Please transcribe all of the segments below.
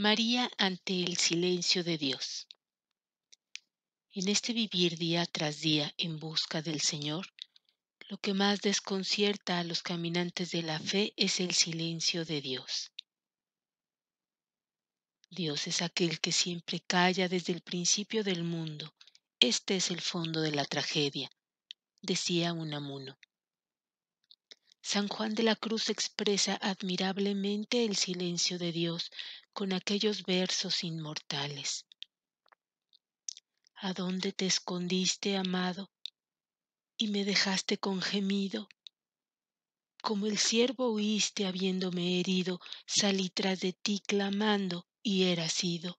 María ante el silencio de Dios. En este vivir día tras día en busca del Señor, lo que más desconcierta a los caminantes de la fe es el silencio de Dios. Dios es aquel que siempre calla desde el principio del mundo. Este es el fondo de la tragedia, decía Unamuno. San Juan de la Cruz expresa admirablemente el silencio de Dios con aquellos versos inmortales. ¿A dónde te escondiste, amado? Y me dejaste con gemido. Como el siervo huiste habiéndome herido, salí tras de ti clamando y era sido.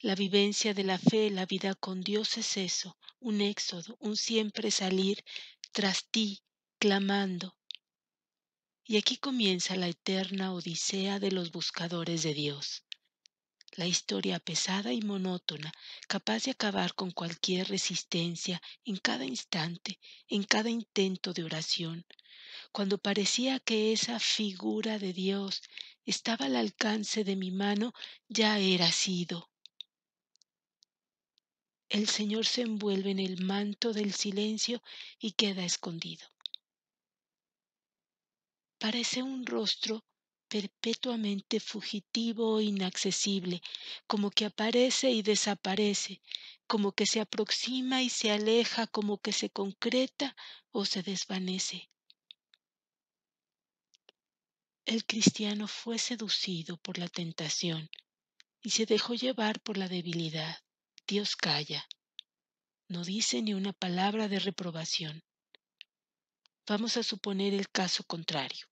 La vivencia de la fe, la vida con Dios es eso, un éxodo, un siempre salir tras ti, clamando. Y aquí comienza la eterna odisea de los buscadores de Dios. La historia pesada y monótona, capaz de acabar con cualquier resistencia en cada instante, en cada intento de oración, cuando parecía que esa figura de Dios estaba al alcance de mi mano, ya era sido el Señor se envuelve en el manto del silencio y queda escondido. Parece un rostro perpetuamente fugitivo e inaccesible, como que aparece y desaparece, como que se aproxima y se aleja, como que se concreta o se desvanece. El cristiano fue seducido por la tentación y se dejó llevar por la debilidad. Dios calla, no dice ni una palabra de reprobación. Vamos a suponer el caso contrario.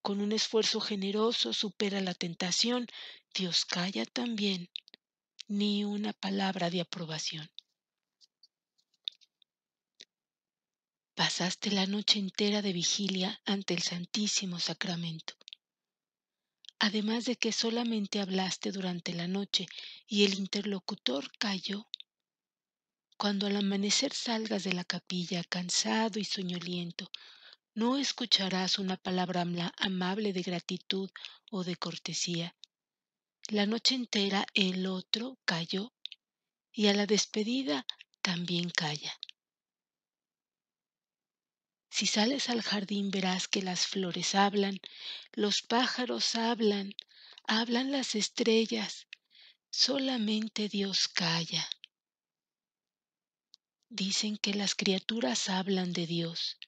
Con un esfuerzo generoso supera la tentación, Dios calla también, ni una palabra de aprobación. Pasaste la noche entera de vigilia ante el Santísimo Sacramento además de que solamente hablaste durante la noche y el interlocutor calló. Cuando al amanecer salgas de la capilla cansado y soñoliento, no escucharás una palabra amable de gratitud o de cortesía. La noche entera el otro calló y a la despedida también calla. Si sales al jardín verás que las flores hablan, los pájaros hablan, hablan las estrellas, solamente Dios calla. Dicen que las criaturas hablan de Dios,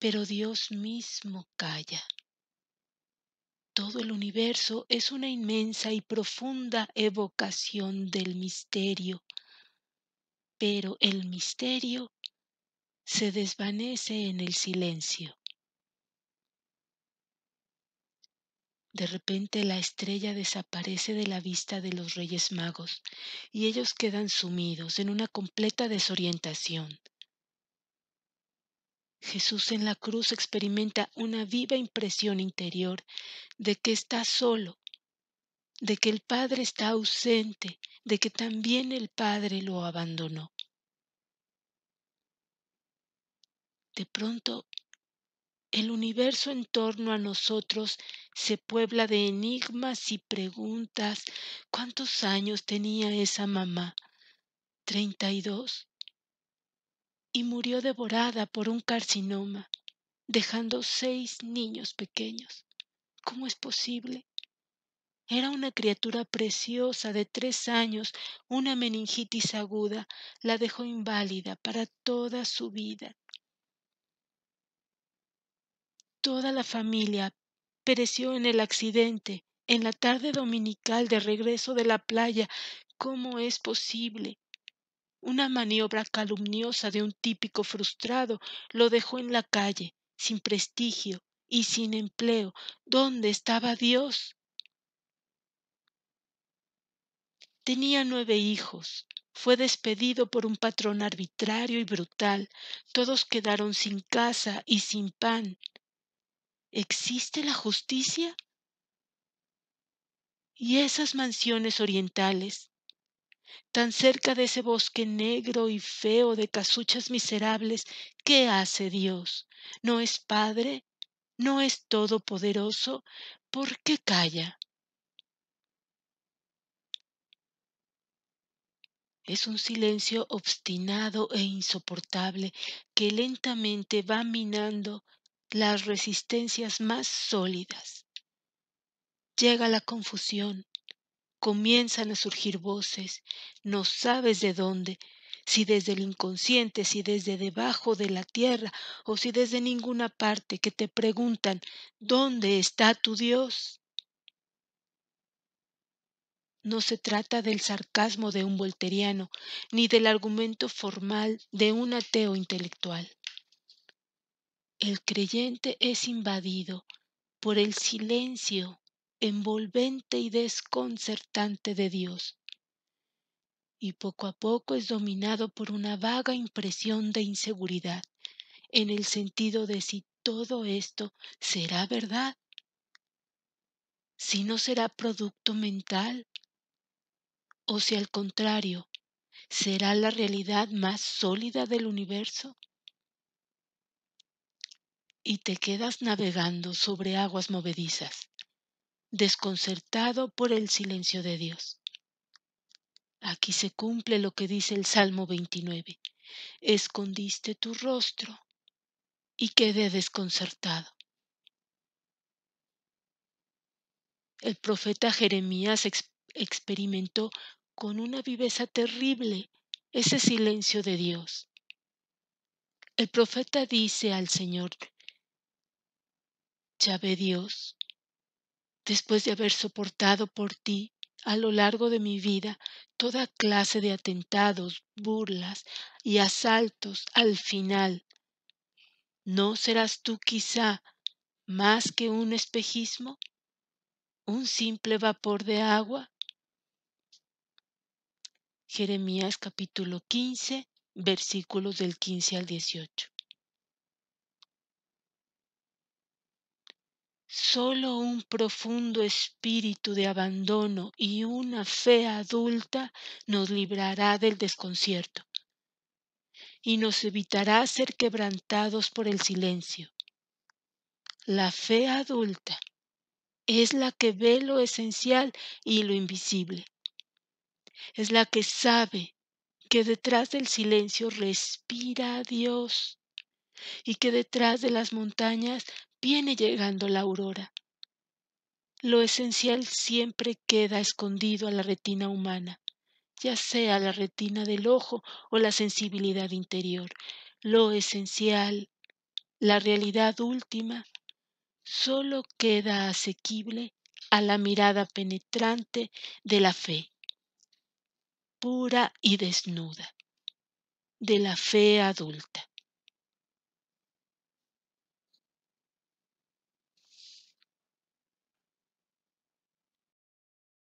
pero Dios mismo calla. Todo el universo es una inmensa y profunda evocación del misterio, pero el misterio se desvanece en el silencio. De repente la estrella desaparece de la vista de los Reyes Magos y ellos quedan sumidos en una completa desorientación. Jesús en la cruz experimenta una viva impresión interior de que está solo, de que el Padre está ausente, de que también el Padre lo abandonó. De pronto, el universo en torno a nosotros se puebla de enigmas y preguntas. ¿Cuántos años tenía esa mamá? Treinta y dos. Y murió devorada por un carcinoma, dejando seis niños pequeños. ¿Cómo es posible? Era una criatura preciosa de tres años, una meningitis aguda la dejó inválida para toda su vida. Toda la familia pereció en el accidente, en la tarde dominical de regreso de la playa. ¿Cómo es posible? Una maniobra calumniosa de un típico frustrado lo dejó en la calle, sin prestigio y sin empleo. ¿Dónde estaba Dios? Tenía nueve hijos. Fue despedido por un patrón arbitrario y brutal. Todos quedaron sin casa y sin pan. ¿existe la justicia? Y esas mansiones orientales, tan cerca de ese bosque negro y feo de casuchas miserables, ¿qué hace Dios? ¿No es Padre? ¿No es Todopoderoso? ¿Por qué calla? Es un silencio obstinado e insoportable que lentamente va minando las resistencias más sólidas. Llega la confusión, comienzan a surgir voces, no sabes de dónde, si desde el inconsciente, si desde debajo de la tierra o si desde ninguna parte que te preguntan, ¿dónde está tu Dios? No se trata del sarcasmo de un volteriano, ni del argumento formal de un ateo intelectual. El creyente es invadido por el silencio envolvente y desconcertante de Dios, y poco a poco es dominado por una vaga impresión de inseguridad, en el sentido de si todo esto será verdad, si no será producto mental, o si al contrario, será la realidad más sólida del universo y te quedas navegando sobre aguas movedizas, desconcertado por el silencio de Dios. Aquí se cumple lo que dice el Salmo 29. Escondiste tu rostro y quedé desconcertado. El profeta Jeremías experimentó con una viveza terrible ese silencio de Dios. El profeta dice al Señor, Chave Dios, después de haber soportado por ti a lo largo de mi vida toda clase de atentados, burlas y asaltos al final. ¿No serás tú quizá más que un espejismo? ¿Un simple vapor de agua? Jeremías capítulo 15, versículos del 15 al 18. Solo un profundo espíritu de abandono y una fe adulta nos librará del desconcierto y nos evitará ser quebrantados por el silencio. La fe adulta es la que ve lo esencial y lo invisible. Es la que sabe que detrás del silencio respira Dios y que detrás de las montañas Viene llegando la aurora. Lo esencial siempre queda escondido a la retina humana, ya sea la retina del ojo o la sensibilidad interior. Lo esencial, la realidad última, solo queda asequible a la mirada penetrante de la fe, pura y desnuda, de la fe adulta.